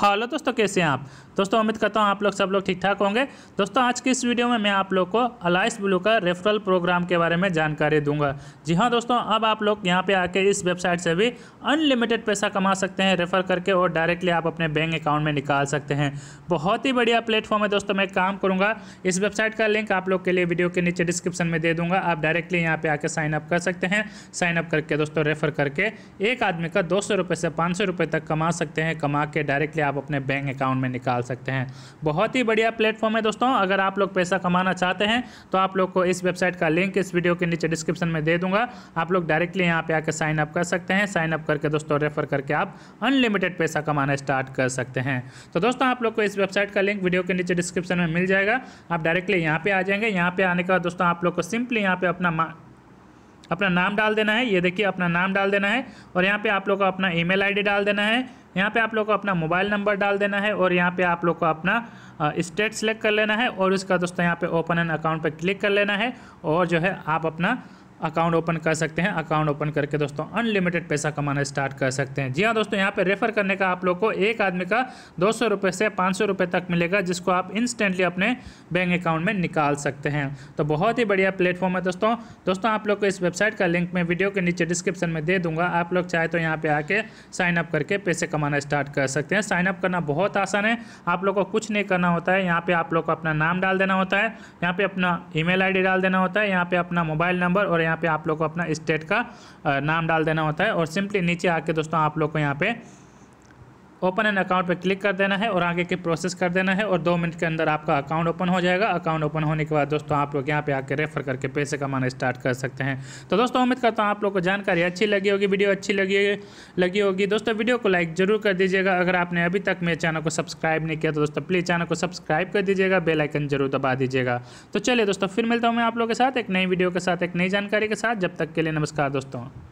हालत तो कैसे हैं आप दोस्तों उम्मीद करता हूँ आप लोग सब लोग ठीक ठाक होंगे दोस्तों आज की इस वीडियो में मैं आप लोग को अलाइस ब्लू का रेफरल प्रोग्राम के बारे में जानकारी दूंगा जी हाँ दोस्तों अब आप लोग यहाँ पे आके इस वेबसाइट से भी अनलिमिटेड पैसा कमा सकते हैं रेफर करके और डायरेक्टली आप अपने बैंक अकाउंट में निकाल सकते हैं बहुत ही बढ़िया प्लेटफॉर्म है दोस्तों मैं काम करूँगा इस वेबसाइट का लिंक आप लोग के लिए वीडियो के नीचे डिस्क्रिप्शन में दे दूंगा आप डायरेक्टली यहाँ पे आके साइन अप कर सकते हैं साइनअप करके दोस्तों रेफर करके एक आदमी का दो सौ से पाँच सौ तक कमा सकते हैं कमा के डायरेक्टली आप अपने बैंक अकाउंट में निकाल सकते हैं बहुत ही बढ़िया प्लेटफॉर्म है दोस्तों अगर आप लोग पैसा कमाना चाहते हैं तो आप लोग को इस वेबसाइट का लिंक इस वीडियो के नीचे डिस्क्रिप्शन में दे दूंगा आप लोग डायरेक्टली यहाँ पे आकर साइन अप कर सकते हैं साइन अप करके दोस्तों रेफर करके आप अनलिमिटेड पैसा कमाना स्टार्ट कर सकते हैं तो दोस्तों आप लोग को इस वेबसाइट का लिंक वीडियो के नीचे डिस्क्रिप्शन में मिल जाएगा आप डायरेक्टली यहाँ पर आ जाएंगे यहाँ पे आने के बाद दोस्तों आप लोग को सिंपली यहाँ पे अपना अपना नाम डाल देना है ये देखिए अपना नाम डाल देना है और यहाँ पे आप लोग को अपना ईमेल आईडी डाल देना है यहाँ पे आप लोग को अपना मोबाइल नंबर डाल देना है और यहाँ पे आप लोग को अपना स्टेट सेलेक्ट कर लेना है और उसका दोस्तों यहाँ पे ओपन एन अकाउंट पर क्लिक कर लेना है और जो है आप अपना अकाउंट ओपन कर सकते हैं अकाउंट ओपन करके दोस्तों अनलिमिटेड पैसा कमाना स्टार्ट कर सकते हैं जी हाँ दोस्तों यहाँ पे रेफर करने का आप लोग को एक आदमी का दो सौ रुपये से पाँच सौ रुपये तक मिलेगा जिसको आप इंस्टेंटली अपने बैंक अकाउंट में निकाल सकते हैं तो बहुत ही बढ़िया प्लेटफॉर्म है दोस्तों दोस्तों आप लोग को इस वेबसाइट का लिंक मैं वीडियो के नीचे डिस्क्रिप्शन में दे दूंगा आप लोग चाहे तो यहाँ पर आके साइन अप करके पैसे कमाना स्टार्ट कर सकते हैं साइन अप करना बहुत आसान है आप लोग को कुछ नहीं करना होता है यहाँ पर आप लोग को अपना नाम डाल देना होता है यहाँ पर अपना ई मेल डाल देना होता है यहाँ पर अपना मोबाइल नंबर और यहाँ पे आप लोग को अपना स्टेट का नाम डाल देना होता है और सिंपली नीचे आके दोस्तों आप लोग को यहाँ पे ओपन एन अकाउंट पर क्लिक कर देना है और आगे के प्रोसेस कर देना है और दो मिनट के अंदर आपका अकाउंट ओपन हो जाएगा अकाउंट ओपन होने के बाद दोस्तों आप लोग यहाँ पे आकर रेफर करके पैसे कमाना स्टार्ट कर सकते हैं तो दोस्तों उम्मीद करता हूँ आप लोग को जानकारी अच्छी लगी होगी वीडियो अच्छी लगी लगी होगी दोस्तों वीडियो को लाइक जरूर कर दीजिएगा अगर आपने अभी तक मेरे चैनल को सब्सक्राइब नहीं किया तो दोस्तों प्लीज़ चैनल को सब्सक्राइब कर दीजिएगा बेलाइकन जरूर दबा दीजिएगा तो चलिए दोस्तों फिर मिलता हूँ मैं आप लोगों के साथ एक नई वीडियो के साथ एक नई जानकारी के साथ जब तक के लिए नमस्कार दोस्तों